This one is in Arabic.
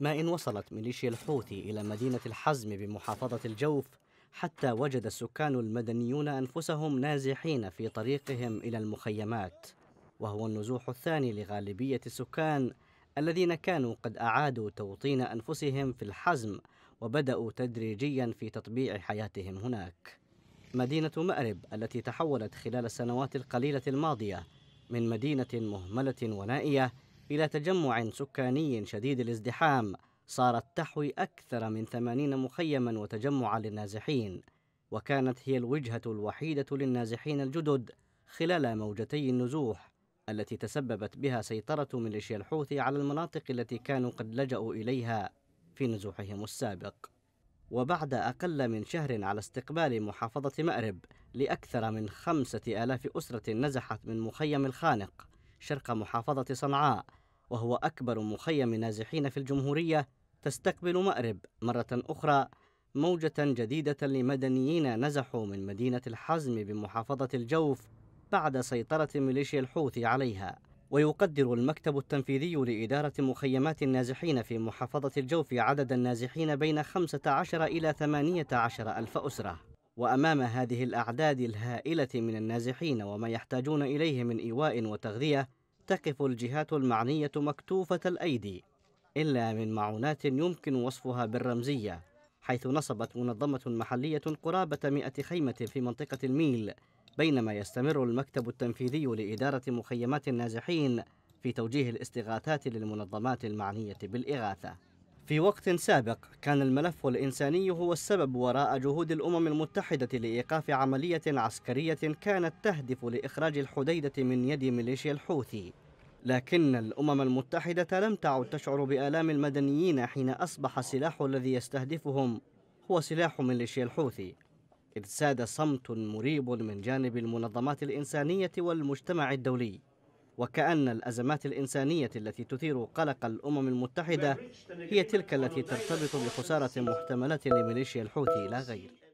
ما إن وصلت ميليشيا الحوثي إلى مدينة الحزم بمحافظة الجوف حتى وجد السكان المدنيون أنفسهم نازحين في طريقهم إلى المخيمات وهو النزوح الثاني لغالبية السكان الذين كانوا قد أعادوا توطين أنفسهم في الحزم وبدأوا تدريجيا في تطبيع حياتهم هناك مدينة مأرب التي تحولت خلال السنوات القليلة الماضية من مدينة مهملة ونائية إلى تجمع سكاني شديد الازدحام صارت تحوي أكثر من ثمانين مخيما وتجمعا للنازحين وكانت هي الوجهة الوحيدة للنازحين الجدد خلال موجتي النزوح التي تسببت بها سيطرة ميليشيا الحوثي على المناطق التي كانوا قد لجأوا إليها في نزوحهم السابق وبعد أقل من شهر على استقبال محافظة مأرب لأكثر من خمسة آلاف أسرة نزحت من مخيم الخانق شرق محافظة صنعاء وهو أكبر مخيم نازحين في الجمهورية تستقبل مأرب مرة أخرى موجة جديدة لمدنيين نزحوا من مدينة الحزم بمحافظة الجوف بعد سيطرة ميليشيا الحوثي عليها ويقدر المكتب التنفيذي لإدارة مخيمات النازحين في محافظة الجوف عدد النازحين بين 15 إلى 18 ألف أسرة وأمام هذه الأعداد الهائلة من النازحين وما يحتاجون إليه من إيواء وتغذية تقف الجهات المعنية مكتوفة الأيدي إلا من معونات يمكن وصفها بالرمزية حيث نصبت منظمة محلية قرابة 100 خيمة في منطقة الميل بينما يستمر المكتب التنفيذي لإدارة مخيمات النازحين في توجيه الاستغاثات للمنظمات المعنية بالإغاثة في وقت سابق كان الملف الإنساني هو السبب وراء جهود الأمم المتحدة لإيقاف عملية عسكرية كانت تهدف لإخراج الحديدة من يد ميليشيا الحوثي لكن الأمم المتحدة لم تعد تشعر بآلام المدنيين حين أصبح السلاح الذي يستهدفهم هو سلاح ميليشيا الحوثي إذ ساد صمت مريب من جانب المنظمات الإنسانية والمجتمع الدولي وكأن الأزمات الإنسانية التي تثير قلق الأمم المتحدة هي تلك التي ترتبط بخسارة محتملة لميليشيا الحوثي لا غير